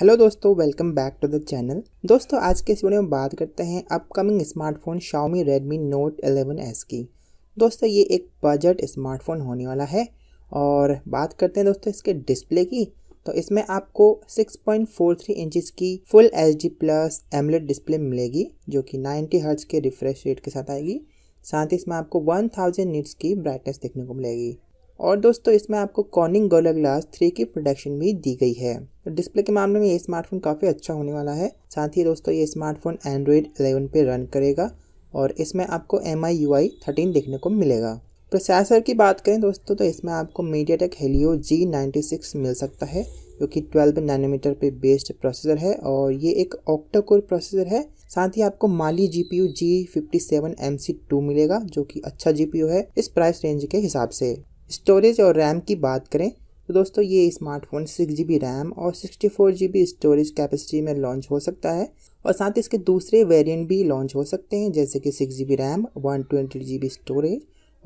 hello दोस्तों welcome back to the channel दोस्तों आज के इस वीडियो में बात करते हैं upcoming smartphone Xiaomi Redmi Note 11s की दोस्तों ये एक बजट स्मार्टफोन होने वाला है और बात करते हैं दोस्तों इसके डिस्प्ले की तो इसमें आपको 6.43 इंचज़ की full H D plus amoled display मिलेगी जो कि नाइन्टी हर्ट्स के रिफ्रेश रेट के साथ आएगी साथ ही इसमें आपको वन थाउजेंड नीट्स की ब्राइटनेस देखने को मिलेगी और दोस्तों इसमें आपको कॉनिंग गोला ग्लास थ्री की प्रोडक्शन भी दी गई है तो डिस्प्ले के मामले में ये स्मार्टफोन काफ़ी अच्छा होने वाला है साथ ही दोस्तों ये स्मार्टफोन एंड्रॉयड 11 पे रन करेगा और इसमें आपको M I U I thirteen देखने को मिलेगा प्रोसेसर की बात करें दोस्तों तो इसमें आपको MediaTek Helio G ninety six मिल सकता है जो कि ट्वेल्व नैनोमीटर पे बेस्ड प्रोसेसर है और ये एक ऑक्टा कोर प्रोसेसर है साथ ही आपको Mali G P U G fifty seven M C two मिलेगा जो कि अच्छा जी पी यू है इस प्राइस रेंज के हिसाब से स्टोरेज और रैम की बात करें तो दोस्तों ये smartphone six G B RAM और sixty four G B storage capacity में लॉन्च हो सकता है और साथ ही इसके दूसरे वेरिएंट भी लॉन्च हो सकते हैं जैसे कि six G B RAM one twenty G B storage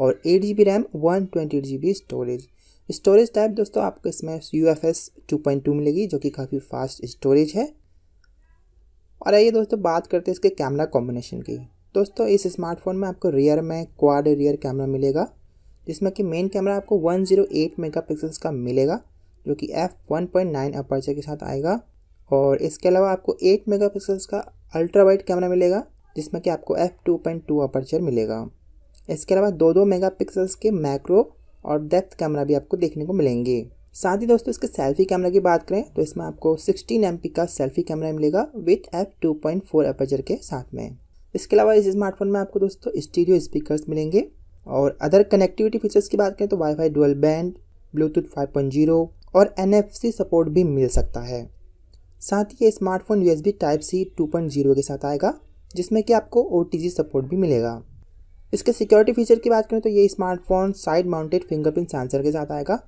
और eight G B RAM one twenty G B storage storage type दोस्तों आपको इसमें U F S two point two मिलेगी जो कि काफ़ी फास्ट स्टोरेज है और आइए दोस्तों बात करते हैं इसके कैमरा कॉम्बिनेशन की दोस्तों इस स्मार्टफोन में आपको रियर में क्वाड रियर कैमरा मिलेगा जिसमें कि मेन कैमरा आपको 108 मेगापिक्सल्स का मिलेगा जो कि F one point nine aperture के साथ आएगा और इसके अलावा आपको 8 मेगापिक्सल्स का अल्ट्रा वाइड कैमरा मिलेगा जिसमें कि आपको F two point two aperture मिलेगा इसके अलावा दो दो मेगा पिक्सल्स के मैक्रो और डेप्थ कैमरा भी आपको देखने को मिलेंगे साथ ही दोस्तों इसके सेल्फी कैमरा की बात करें तो इसमें आपको 16 एम का सेल्फी कैमरा मिलेगा with F two point four aperture के साथ में इसके अलावा इस स्मार्टफोन में आपको दोस्तों स्टीरियो स्पीकर्स मिलेंगे और अदर कनेक्टिविटी फीचर्स की बात करें तो वाईफाई डुअल बैंड ब्लूटूथ 5.0 और एन सपोर्ट भी मिल सकता है साथ ही ये स्मार्टफोन यू टाइप सी 2.0 के साथ आएगा जिसमें कि आपको ओ सपोर्ट भी मिलेगा इसके सिक्योरिटी फीचर की बात करें तो ये smartphone side mounted fingerprint sensor के साथ आएगा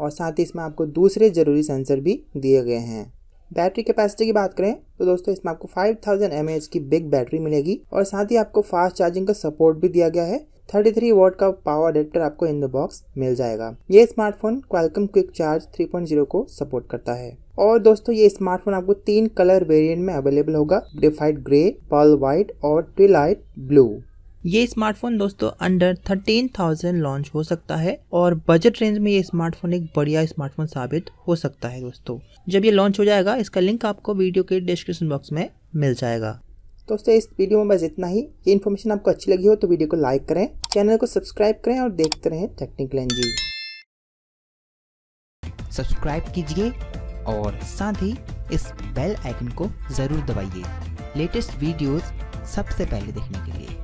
और साथ ही इसमें आपको दूसरे ज़रूरी सेंसर भी दिए गए हैं बैटरी कैपेसिटी की बात करें तो दोस्तों इसमें आपको 5000 थाउजेंड की बिग बैटरी मिलेगी और साथ ही आपको फास्ट चार्जिंग का सपोर्ट भी दिया गया है थर्टी थ्री वॉट का पावर अडेप्टर आपको इन द बॉक्स मिल जाएगा ये smartphone Qualcomm quick charge three point zero को सपोर्ट करता है और दोस्तों ये स्मार्टफोन आपको तीन कलर वेरिएंट में अवेलेबल होगा ग्रेफाइट ग्रे पर्ल व्हाइट और ट्विलाइट ब्लू ये स्मार्टफोन दोस्तों अंडर थर्टीन थाउजेंड लॉन्च हो सकता है और बजट रेंज में ये स्मार्टफोन एक बढ़िया स्मार्टफोन साबित हो सकता है दोस्तों जब ये लॉन्च हो जाएगा इसका लिंक आपको वीडियो के डिस्क्रिप्शन बॉक्स में मिल जाएगा तो दोस्तों इस वीडियो में बस इतना ही ये इन्फॉर्मेशन आपको अच्छी लगी हो तो वीडियो को लाइक करें चैनल को सब्सक्राइब करें और देखते रहें टेक्निकल एनजी सब्सक्राइब कीजिए और साथ ही इस बेल आइकन को ज़रूर दबाइए लेटेस्ट वीडियोस सबसे पहले देखने के लिए